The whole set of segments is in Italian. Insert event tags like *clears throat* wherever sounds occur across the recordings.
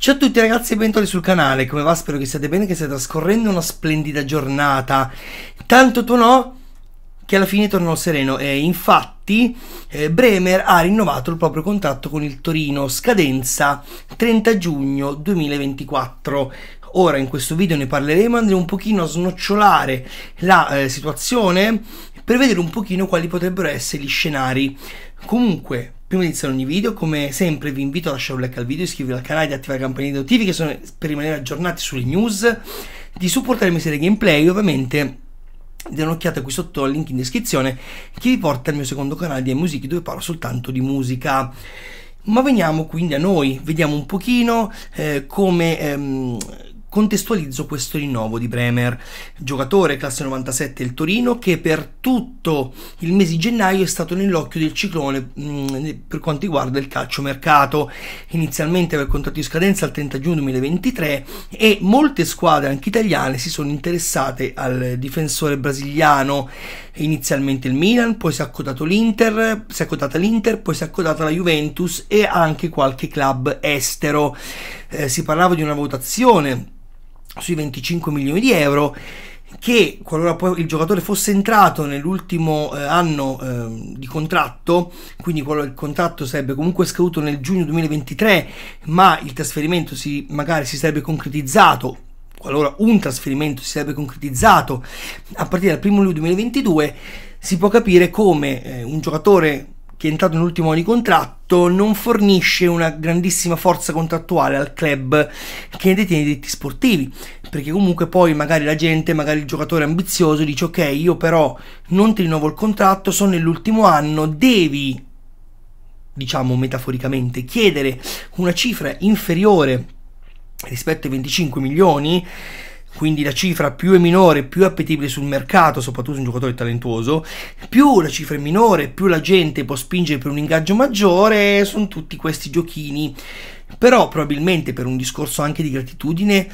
Ciao a tutti ragazzi e benvenuti sul canale, come va? Spero che siate bene, che state trascorrendo una splendida giornata. Tanto tu no, che alla fine tornò sereno e infatti eh, Bremer ha rinnovato il proprio contratto con il Torino, scadenza 30 giugno 2024. Ora in questo video ne parleremo, andremo un pochino a snocciolare la eh, situazione per vedere un pochino quali potrebbero essere gli scenari. Comunque, Prima di iniziare ogni video, come sempre, vi invito a lasciare un like al video, iscrivervi al canale e attivare la campanella di notifiche per rimanere aggiornati sulle news, di supportare le mie serie gameplay ovviamente date un'occhiata qui sotto al link in descrizione che vi porta al mio secondo canale di Music dove parlo soltanto di musica. Ma veniamo quindi a noi, vediamo un pochino eh, come... Ehm, Contestualizzo questo rinnovo di Bremer, giocatore classe 97 del Torino, che per tutto il mese di gennaio è stato nell'occhio del ciclone mh, mm, per quanto riguarda il calcio mercato. Inizialmente aveva il contratto di scadenza al 30 giugno 2023 e molte squadre, anche italiane, si sono interessate al difensore brasiliano. Inizialmente il Milan, poi si è accodato l'Inter, si è accodata l'Inter, poi si è accodata la Juventus e anche qualche club estero. Eh, si parlava di una votazione sui 25 milioni di euro che qualora poi il giocatore fosse entrato nell'ultimo eh, anno eh, di contratto, quindi il contratto sarebbe comunque scaduto nel giugno 2023, ma il trasferimento si, magari si sarebbe concretizzato, qualora un trasferimento si sarebbe concretizzato a partire dal 1 luglio 2022, si può capire come eh, un giocatore che è entrato nell'ultimo anno di contratto fatto non fornisce una grandissima forza contrattuale al club che ne detiene i diritti sportivi, perché comunque poi magari la gente, magari il giocatore ambizioso dice ok, io però non ti rinnovo il contratto, sono nell'ultimo anno, devi diciamo metaforicamente chiedere una cifra inferiore rispetto ai 25 milioni quindi la cifra più è minore, più è appetibile sul mercato, soprattutto su un giocatore talentuoso, più la cifra è minore, più la gente può spingere per un ingaggio maggiore, sono tutti questi giochini. Però probabilmente per un discorso anche di gratitudine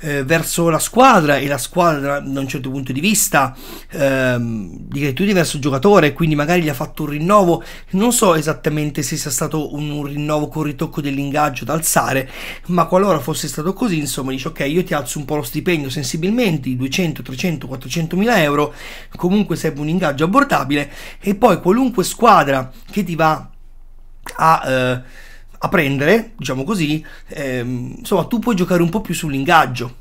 eh, verso la squadra e la squadra da un certo punto di vista ehm, di gratitudine verso il giocatore quindi magari gli ha fatto un rinnovo non so esattamente se sia stato un, un rinnovo con ritocco dell'ingaggio da alzare ma qualora fosse stato così insomma dice ok io ti alzo un po' lo stipendio sensibilmente 200 300 400 mila euro comunque serve un ingaggio abbordabile e poi qualunque squadra che ti va a eh, a prendere, diciamo così, ehm, insomma tu puoi giocare un po' più sull'ingaggio.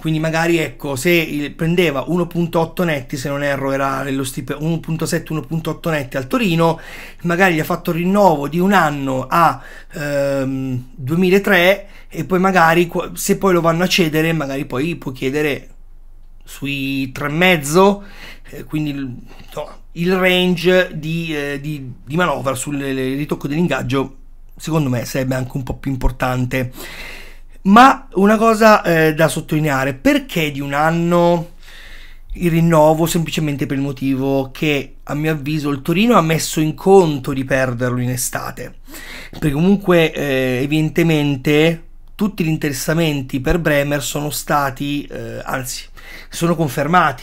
Quindi magari ecco, se prendeva 1.8 netti, se non erro era nello stip 1.7-1.8 netti al Torino, magari gli ha fatto rinnovo di un anno a ehm, 2003 e poi magari se poi lo vanno a cedere, magari poi può chiedere sui 3,5, eh, quindi no, il range di, eh, di, di manovra sul ritocco dell'ingaggio secondo me sarebbe anche un po' più importante. Ma una cosa eh, da sottolineare, perché di un anno il rinnovo semplicemente per il motivo che a mio avviso il Torino ha messo in conto di perderlo in estate perché comunque eh, evidentemente tutti gli interessamenti per Bremer sono stati eh, anzi sono confermati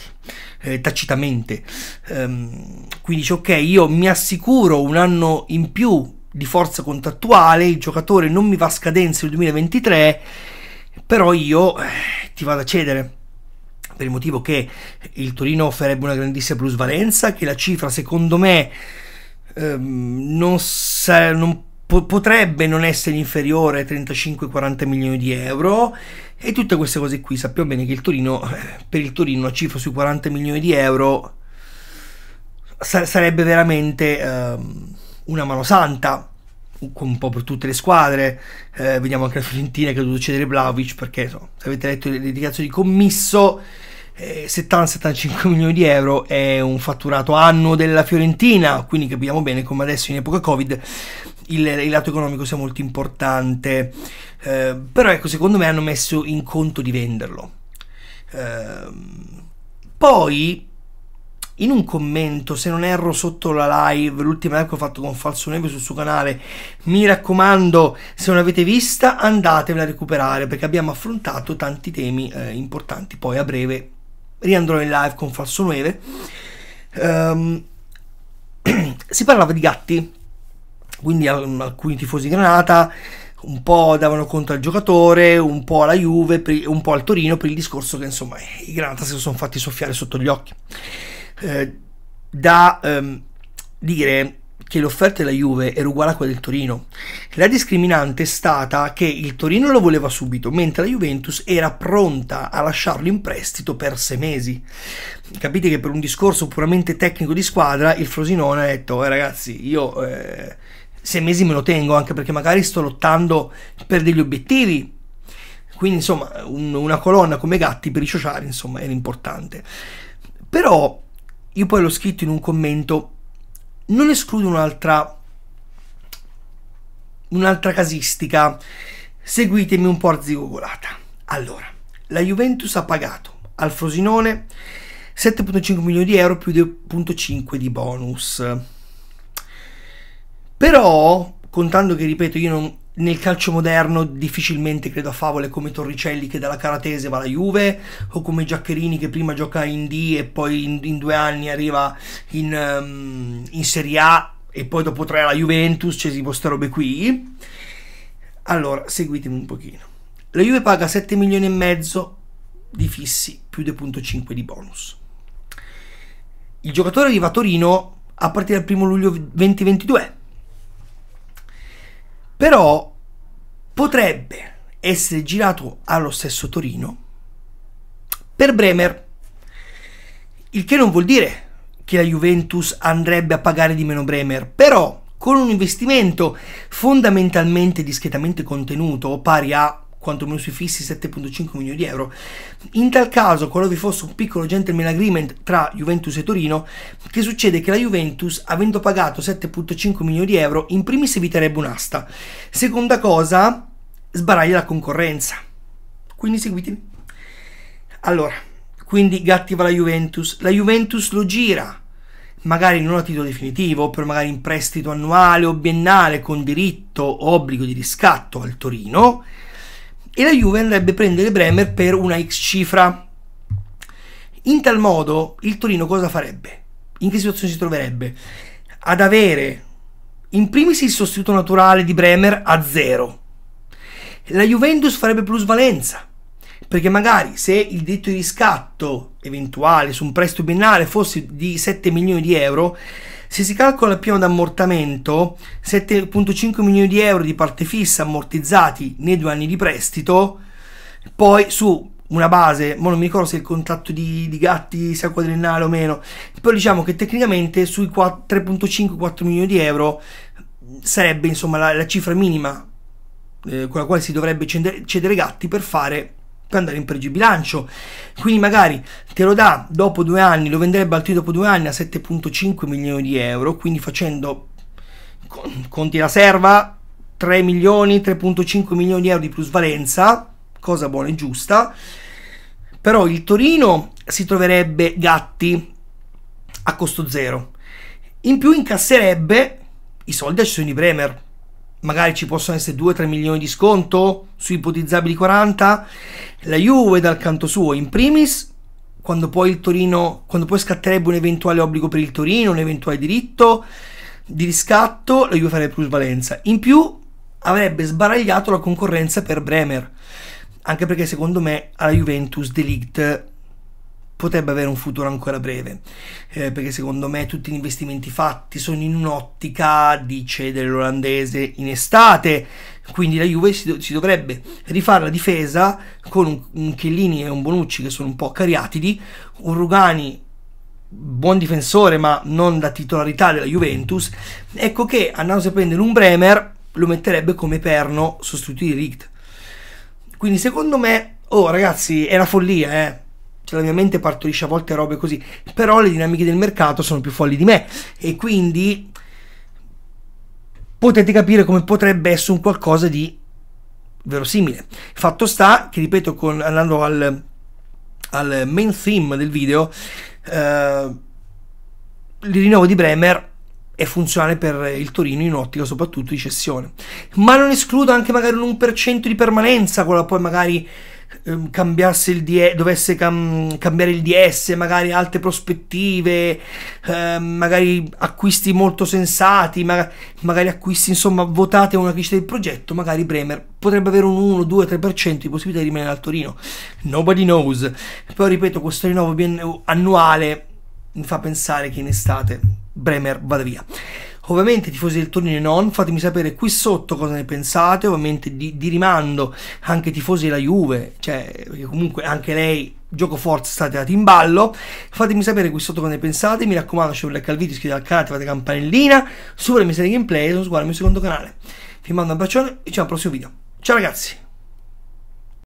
eh, tacitamente ehm, quindi dice ok io mi assicuro un anno in più di forza contrattuale, il giocatore non mi va a scadenza il 2023, però io eh, ti vado a cedere. Per il motivo che il Torino offrirebbe una grandissima plusvalenza, che la cifra secondo me ehm, non, sa, non po- potrebbe non essere inferiore ai 35-40 milioni di euro e tutte queste cose qui. Sappiamo bene che il Torino, eh, per il Torino una cifra sui 40 milioni di euro sa- sarebbe veramente... Ehm, una mano santa un po' per tutte le squadre eh, vediamo anche la Fiorentina che ha dovuto cedere Vlaovic perché so, se avete letto le indicazioni di commisso eh, 70-75 milioni di euro è un fatturato annuo della Fiorentina quindi capiamo bene come adesso in epoca Covid il, il lato economico sia molto importante eh, però ecco secondo me hanno messo in conto di venderlo ehm, poi in un commento, se non erro, sotto la live, l'ultima live che ho fatto con Falso Neve sul suo canale. Mi raccomando, se non l'avete vista, andatevela a recuperare perché abbiamo affrontato tanti temi eh, importanti. Poi a breve riandrò in live con Falso 9. Um, ehm, *clears throat* si parlava di gatti, quindi alcuni tifosi Granata un po' davano conto al giocatore, un po' alla Juve, un po' al Torino per il discorso che insomma i Granata si sono fatti soffiare sotto gli occhi. Eh, da ehm, dire che l'offerta della Juve era uguale a quella del Torino. La discriminante è stata che il Torino lo voleva subito, mentre la Juventus era pronta a lasciarlo in prestito per sei mesi. Capite che per un discorso puramente tecnico di squadra, il Frosinone ha detto: eh, ragazzi, io eh, sei mesi me lo tengo, anche perché magari sto lottando per degli obiettivi. Quindi, insomma, un, una colonna come Gatti per i sociali, insomma, era importante. Però io poi l'ho scritto in un commento, non escludo un'altra, un'altra casistica, seguitemi un po' arzigogolata. Allora, la Juventus ha pagato al Frosinone 7.5 milioni di euro più 2.5 di bonus. Però, contando che, ripeto, io non, nel calcio moderno difficilmente credo a favole come Torricelli che dalla Caratese va alla Juve o come Giaccherini che prima gioca in D e poi in, in due anni arriva in, um, in, Serie A e poi dopo tre alla Juventus, cioè tipo ste robe qui. Allora, seguitemi un pochino. La Juve paga 7 milioni e mezzo di fissi più 2.5 di bonus. Il giocatore arriva a Torino a partire dal 1 luglio 2022 però potrebbe essere girato allo stesso Torino per Bremer, il che non vuol dire che la Juventus andrebbe a pagare di meno Bremer, però con un investimento fondamentalmente discretamente contenuto, pari a quanto meno sui fissi 7.5 milioni di euro. In tal caso, qualora vi fosse un piccolo gentleman agreement tra Juventus e Torino, che succede che la Juventus, avendo pagato 7.5 milioni di euro, in primis eviterebbe un'asta. Seconda cosa, sbaraglia la concorrenza. Quindi seguitemi. Allora, quindi Gatti va alla Juventus, la Juventus lo gira, magari non a titolo definitivo, però magari in prestito annuale o biennale con diritto o obbligo di riscatto al Torino, e la Juve andrebbe a prendere Bremer per una X cifra. In tal modo il Torino cosa farebbe? In che situazione si troverebbe? Ad avere in primis il sostituto naturale di Bremer a zero. La Juventus farebbe plusvalenza, perché magari se il diritto di riscatto eventuale su un prestito biennale fosse di 7 milioni di euro, se si calcola il piano d'ammortamento, 7,5 milioni di euro di parte fissa ammortizzati nei due anni di prestito, poi su una base, ma non mi ricordo se il contratto di, di, Gatti sia quadriennale o meno, però diciamo che tecnicamente sui 3.5-4 milioni di euro sarebbe insomma la, la cifra minima eh, con la quale si dovrebbe cedere, cedere Gatti per fare per andare in pregio bilancio. Quindi magari te lo dà dopo due anni, lo venderebbe al dopo due anni a 7.5 milioni di euro, quindi facendo conti la serva 3 milioni, 3.5 milioni di euro di plusvalenza, cosa buona e giusta. Però il Torino si troverebbe gatti a costo zero. In più incasserebbe i soldi a cessione Bremer, magari ci possono essere 2-3 milioni di sconto su ipotizzabili 40. La Juve dal canto suo, in primis, quando poi il Torino, quando poi scatterebbe un eventuale obbligo per il Torino, un eventuale diritto di riscatto, la Juve farebbe plusvalenza. In più avrebbe sbaragliato la concorrenza per Bremer, anche perché secondo me alla Juventus De Ligt potrebbe avere un futuro ancora breve, eh, perché secondo me tutti gli investimenti fatti sono in un'ottica di cedere l'olandese in estate, quindi la Juve si, do- si dovrebbe rifare la difesa con un, un Chiellini e un Bonucci che sono un po' cariatidi, un Rugani buon difensore ma non da titolarità della Juventus, ecco che andando a prendere un Bremer lo metterebbe come perno sostituire Rigt. Quindi secondo me, oh ragazzi, è una follia, eh cioè la mia mente partorisce a volte robe così, però le dinamiche del mercato sono più folli di me e quindi potete capire come potrebbe essere un qualcosa di verosimile. Fatto sta che, ripeto, con, andando al, al, main theme del video, eh, il rinnovo di Bremer è funzionale per il Torino in ottica soprattutto di cessione, ma non escludo anche magari un 1% di permanenza, quella poi magari Ehm, cambiasse il DS, dovesse cam- cambiare il DS, magari altre prospettive, ehm, magari acquisti molto sensati, ma- magari acquisti, insomma, votate una crescita del progetto, magari Bremer potrebbe avere un 1, 2, 3% di possibilità di rimanere al Torino. Nobody knows. Però ripeto, questo rinnovo annuale mi fa pensare che in estate Bremer vada via. Ovviamente tifosi del Torino e non, fatemi sapere qui sotto cosa ne pensate, ovviamente di, di rimando anche tifosi della Juve, cioè perché comunque anche lei gioco forza state dati in ballo fatemi sapere qui sotto cosa ne pensate mi raccomando se volete al video iscrivetevi al canale attivate la campanellina Super mi mie serie gameplay e non sguardo il mio secondo canale vi mando un bacione e ci vediamo al prossimo video ciao ragazzi